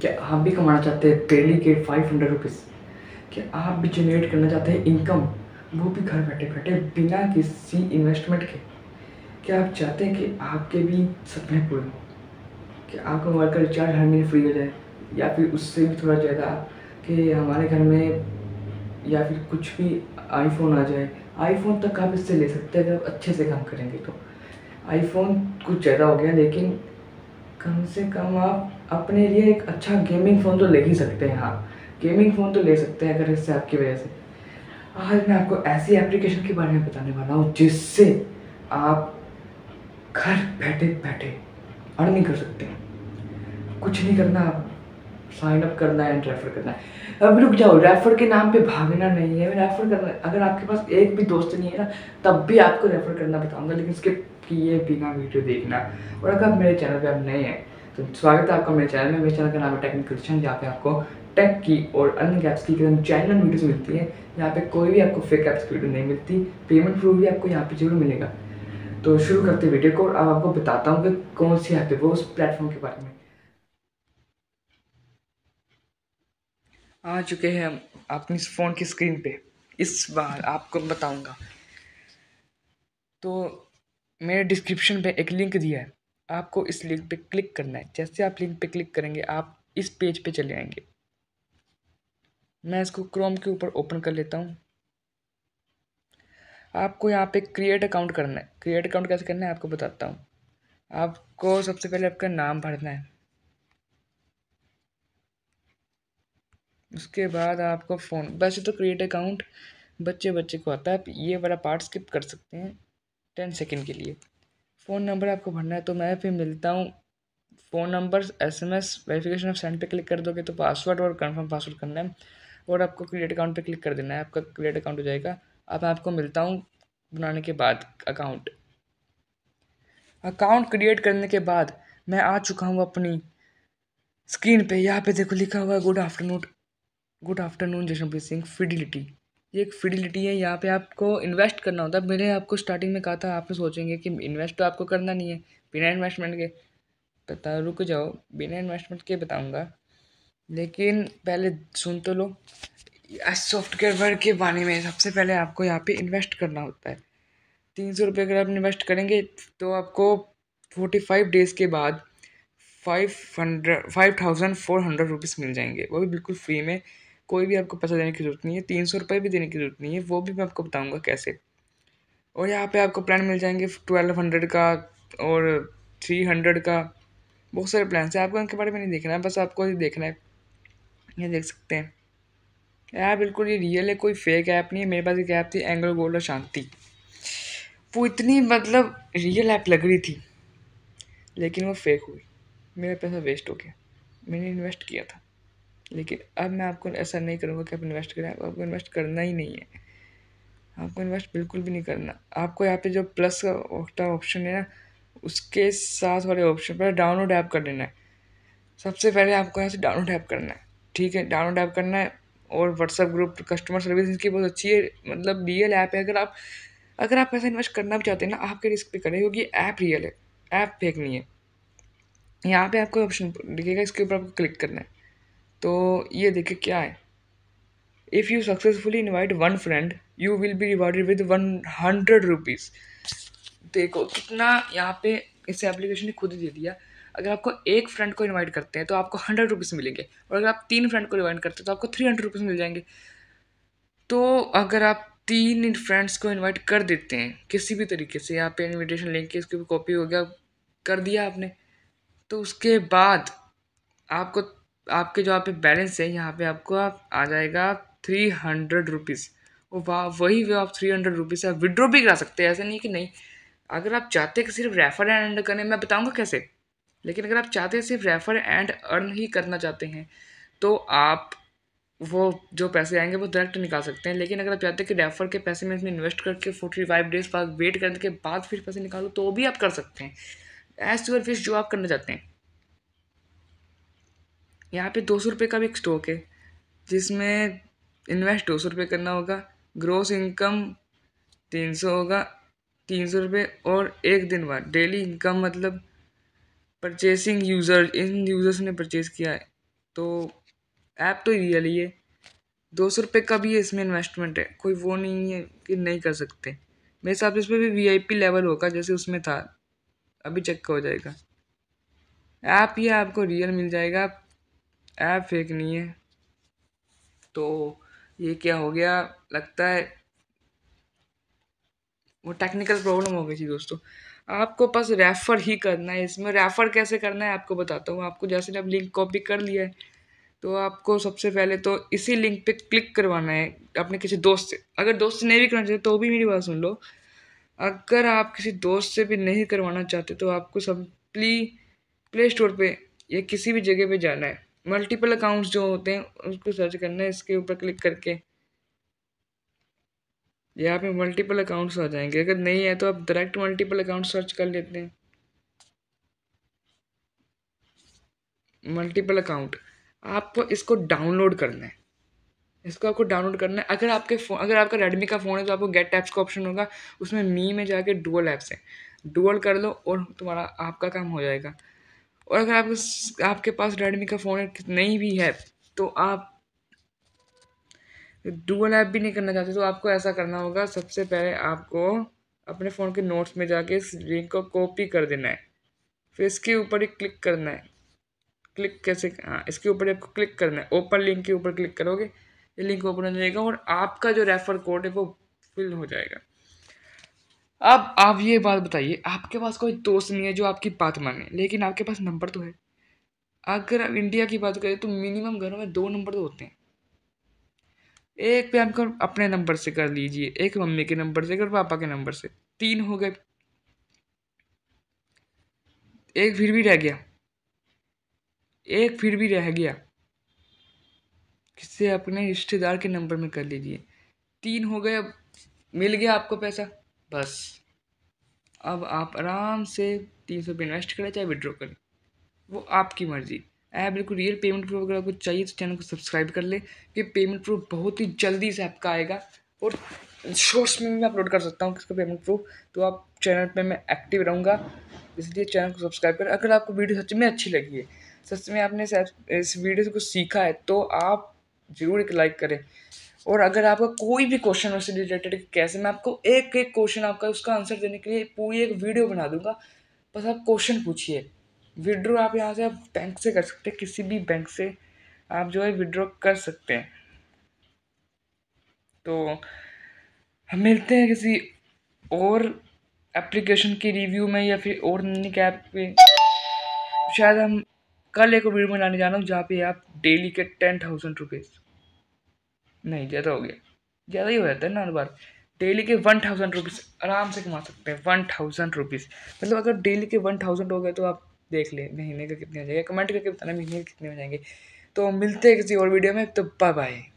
क्या आप भी कमाना चाहते हैं डेली के फाइव हंड्रेड रुपीज़ क्या आप भी जनरेट करना चाहते हैं इनकम वो भी घर बैठे बैठे बिना किसी इन्वेस्टमेंट के क्या आप चाहते हैं कि आपके भी सपने पूरे हों कि आपका मोबाइल का रिचार्ज हर महीने फ्री हो जाए या फिर उससे भी थोड़ा ज़्यादा कि हमारे घर में या फिर कुछ भी आईफोन आ जाए आईफोन तक आप इससे ले सकते हैं अगर अच्छे से काम करेंगे तो आईफोन कुछ ज़्यादा हो गया लेकिन कम से कम आप अपने लिए एक अच्छा गेमिंग फ़ोन तो ले ही सकते हैं आप गेमिंग फ़ोन तो ले सकते हैं अगर इससे आपकी वजह से आज मैं आपको ऐसी एप्लीकेशन के बारे में बताने वाला हूँ जिससे आप घर बैठे बैठे अर्निंग कर सकते हैं कुछ नहीं करना आप साइन अप करना है एंड रेफर करना है अब रुक जाओ रेफर के नाम पे भागना नहीं है रेफर करना अगर आपके पास एक भी दोस्त नहीं है ना तब भी आपको रेफर करना बताऊंगा लेकिन इसके किए बिना वीडियो देखना और अगर मेरे चैनल पे आप नए हैं तो स्वागत है आपका मेरे चैनल में मेरे चैनल का नाम है टेक्निक क्रिश्चन जहाँ पे आपको टेक की और अन्य गैप्स की एकदम चैनल वीडियोज मिलती है यहाँ पे कोई भी आपको फेक ऐप्स की वीडियो नहीं मिलती पेमेंट प्रूफ भी आपको यहाँ पे जरूर मिलेगा तो शुरू करते वीडियो को और अब आपको बताता हूँ कि कौन सी ऐप है वो उस प्लेटफॉर्म के बारे में आ चुके हैं हम अपनी फ़ोन की स्क्रीन पे इस बार आपको बताऊंगा तो मैंने डिस्क्रिप्शन पे एक लिंक दिया है आपको इस लिंक पे क्लिक करना है जैसे आप लिंक पे क्लिक करेंगे आप इस पेज पे चले आएंगे मैं इसको क्रोम के ऊपर ओपन कर लेता हूँ आपको यहाँ पे क्रिएट अकाउंट करना है क्रिएट अकाउंट कैसे करना है आपको बताता हूँ आपको सबसे पहले आपका नाम भरना है उसके बाद आपको फ़ोन वैसे तो क्रिएट अकाउंट बच्चे बच्चे को आता है आप ये वाला पार्ट स्किप कर सकते हैं टेन सेकेंड के लिए फ़ोन नंबर आपको भरना है तो मैं फिर मिलता हूँ phone number S M S verification of send पे क्लिक कर दोगे तो पासवर्ड और कंफर्म पासवर्ड करना है और आपको क्रिएट अकाउंट पे क्लिक कर देना है आपका क्रिएट अकाउंट हो जाएगा अब मैं आपको मिलता हूँ बनाने के बाद अकाउंट अकाउंट क्रिएट करने के बाद मैं आ चुका हूँ अपनी स्क्रीन पे यहाँ पे देखो लिखा हुआ है good afternoon good afternoon Jashanpreet Singh fidelity ये एक फिडिलिटी है यहाँ पे आपको इन्वेस्ट करना होता है मैंने आपको स्टार्टिंग में कहा था आप सोचेंगे कि इन्वेस्ट तो आपको करना नहीं है बिना इन्वेस्टमेंट के पता रुक जाओ बिना इन्वेस्टमेंट के बताऊँगा लेकिन पहले सुन तो लो सॉफ्टवेयर के बारे में सबसे पहले आपको यहाँ पे इन्वेस्ट करना होता है तीन सौ रुपये अगर आप इन्वेस्ट करेंगे तो आपको फोर्टी फाइव डेज़ के बाद five hundred five thousand four hundred rupees मिल जाएंगे वो भी बिल्कुल फ्री में कोई भी आपको पैसा देने की ज़रूरत नहीं है तीन सौ रुपये भी देने की ज़रूरत नहीं है वो भी मैं आपको बताऊँगा कैसे और यहाँ पे आपको प्लान मिल जाएंगे ट्वेल्व हंड्रेड का और थ्री हंड्रेड का बहुत सारे प्लान्स हैं आपको इनके बारे में नहीं देखना है बस आपको ये देखना है ये देख सकते हैं यार बिल्कुल ये रियल है कोई फेक ऐप नहीं है मेरे पास एक ऐप थी एंगल गोल्ड और शांति वो इतनी मतलब रियल ऐप लग रही थी लेकिन वो फेक हुई मेरा पैसा वेस्ट हो गया मैंने इन्वेस्ट किया था लेकिन अब मैं आपको ऐसा नहीं करूँगा कि आप इन्वेस्ट करें आपको इन्वेस्ट करना ही नहीं है आपको इन्वेस्ट बिल्कुल भी नहीं करना आपको यहाँ पे जो प्लस का ऑप्शन है ना उसके साथ वाले ऑप्शन पर डाउनलोड ऐप कर लेना है सबसे पहले आपको यहाँ से डाउनलोड ऐप करना है ठीक है डाउनलोड ऐप करना है और व्हाट्सअप ग्रुप कस्टमर सर्विस इसकी बहुत अच्छी है मतलब रियल ऐप है अगर आप अगर आप पैसा इन्वेस्ट करना भी चाहते हैं ना आपके रिस्क पे करें क्योंकि ऐप रियल है ऐप फेक नहीं है यहाँ पे आपको ऑप्शन दिखेगा इसके ऊपर आपको क्लिक करना है तो ये देखिए क्या है if you successfully invite one friend you will be rewarded with one hundred rupees देखो कितना यहाँ पे इसे एप्लीकेशन ने खुद ही दे दिया अगर आपको एक फ्रेंड को इनवाइट करते हैं तो आपको हंड्रेड रुपीज़ मिलेंगे और अगर आप तीन फ्रेंड को इनवाइट करते हैं तो आपको थ्री हंड्रेड रुपीज़ मिल जाएंगे तो अगर आप तीन फ्रेंड्स को इनवाइट कर देते हैं किसी भी तरीके से यहाँ पे इनविटेशन लिंक इसकी भी कॉपी हो गया कर दिया आपने तो उसके बाद आपको आपके जो आप बैलेंस है यहाँ पे आपको आप आ जाएगा थ्री हंड्रेड रुपीज़ वाह वही वे आप थ्री हंड्रेड रुपीज़ आप विड्रो भी करा सकते हैं ऐसा नहीं कि नहीं अगर आप चाहते कि सिर्फ रेफर एंड अर्न करने मैं बताऊँगा कैसे लेकिन अगर आप चाहते हैं सिर्फ रेफर एंड अर्न ही करना चाहते हैं तो आप वो जो पैसे आएंगे वो डायरेक्ट निकाल सकते हैं लेकिन अगर आप चाहते हैं कि रेफर के पैसे में इसमें इन्वेस्ट करके फोर्टी फाइव डेज बाद वेट करने के बाद फिर पैसे निकालो तो भी आप कर सकते हैं एज टू फिश जो आप करना चाहते हैं यहाँ पे दो सौ रुपये का भी एक स्टॉक है जिसमें इन्वेस्ट दो सौ रुपये करना होगा ग्रोस इनकम तीन सौ होगा तीन सौ रुपये और एक दिन बाद डेली इनकम मतलब परचेसिंग यूज़र इन यूज़र्स ने परचेस किया है तो ऐप तो ही है दो सौ रुपये का भी इसमें इन्वेस्टमेंट है कोई वो नहीं है कि नहीं कर सकते मेरे हिसाब से इसमें भी वीआईपी लेवल होगा जैसे उसमें था अभी चेक हो जाएगा ऐप ये आपको रियल मिल जाएगा ऐप फेक नहीं है तो ये क्या हो गया लगता है वो टेक्निकल प्रॉब्लम हो गई थी दोस्तों आपको बस रेफ़र ही करना है इसमें रेफ़र कैसे करना है आपको बताता हूँ आपको जैसे जब लिंक कॉपी कर लिया है तो आपको सबसे पहले तो इसी लिंक पे क्लिक करवाना है अपने किसी दोस्त से अगर दोस्त से नहीं भी करना चाहते तो भी मेरी बात सुन लो अगर आप किसी दोस्त से भी नहीं करवाना चाहते तो आपको सिंपली प्ले स्टोर पर या किसी भी जगह पर जाना है मल्टीपल अकाउंट्स जो होते हैं उसको सर्च करना है इसके ऊपर क्लिक करके यहाँ पे मल्टीपल अकाउंट्स आ जाएंगे अगर नहीं है तो आप डायरेक्ट मल्टीपल अकाउंट सर्च कर लेते हैं मल्टीपल अकाउंट आपको इसको डाउनलोड करना है इसको आपको डाउनलोड करना है अगर आपके फ़ोन अगर आपका रेडमी का फ़ोन है तो आपको गेट ऐप्स का ऑप्शन होगा उसमें मी में जाके डुअल ऐप्स हैं डुअल कर लो और तुम्हारा आपका काम हो जाएगा और अगर आप आपके पास रेडमी का फ़ोन नहीं भी है तो आप डूबल ऐप भी नहीं करना चाहते तो आपको ऐसा करना होगा सबसे पहले आपको अपने फ़ोन के नोट्स में जाके इस लिंक को कॉपी कर देना है फिर इसके ऊपर ही क्लिक करना है क्लिक कैसे हाँ इसके ऊपर आपको क्लिक करना है ओपन लिंक के ऊपर क्लिक करोगे ये लिंक ओपन हो जाएगा और आपका जो रेफ़र कोड है वो फिल हो जाएगा अब आप ये बात बताइए आपके पास कोई दोस्त नहीं है जो आपकी बात माने लेकिन आपके पास नंबर तो है अगर आप इंडिया की बात करें तो मिनिमम घरों में दो नंबर तो होते हैं एक पे आपको अपने नंबर से कर लीजिए एक मम्मी के नंबर से एक और पापा के नंबर से तीन हो गए एक फिर भी रह गया एक फिर भी रह गया किससे अपने रिश्तेदार के नंबर में कर लीजिए तीन हो गए अब मिल गया आपको पैसा बस अब आप आराम से तीन सौ रुपये इन्वेस्ट करें चाहे विड्रॉ करें वो आपकी मर्ज़ी ऐप बिल्कुल रियल पेमेंट प्रूफ अगर आपको चाहिए तो चैनल को सब्सक्राइब कर लें कि पेमेंट प्रूफ बहुत ही जल्दी से आपका आएगा और शॉर्ट्स में भी मैं अपलोड कर सकता हूँ किसका पेमेंट प्रूफ तो आप चैनल पे मैं एक्टिव रहूँगा इसलिए चैनल को सब्सक्राइब करें अगर आपको वीडियो सच में अच्छी लगी है सच में आपने इस वीडियो से कुछ सीखा है तो आप ज़रूर एक लाइक करें और अगर आपका कोई भी क्वेश्चन उससे रिलेटेड कैसे मैं आपको एक एक क्वेश्चन आपका उसका आंसर देने के लिए पूरी एक वीडियो बना दूंगा बस आप क्वेश्चन पूछिए विड्रॉ आप यहाँ से आप बैंक से कर सकते हैं किसी भी बैंक से आप जो है विड्रॉ कर सकते हैं तो हम मिलते हैं किसी और एप्लीकेशन की रिव्यू में या फिर और निक ऐप पे शायद हम कल एक वीडियो बनाने जा रहा हूँ जहाँ पे आप डेली के टेन थाउजेंड रुपीज़ नहीं ज़्यादा हो गया ज़्यादा ही हो जाता है ना हर बार डेली के वन थाउजेंड रुपीज़ आराम से कमा सकते हैं वन थाउजेंड रुपीज़ मतलब अगर डेली के वन थाउजेंड हो गए तो आप देख ले महीने का कितने हो जाएगा कमेंट करके बताना महीने के कितने हो जाएंगे तो मिलते हैं किसी और वीडियो में तो बाय बाय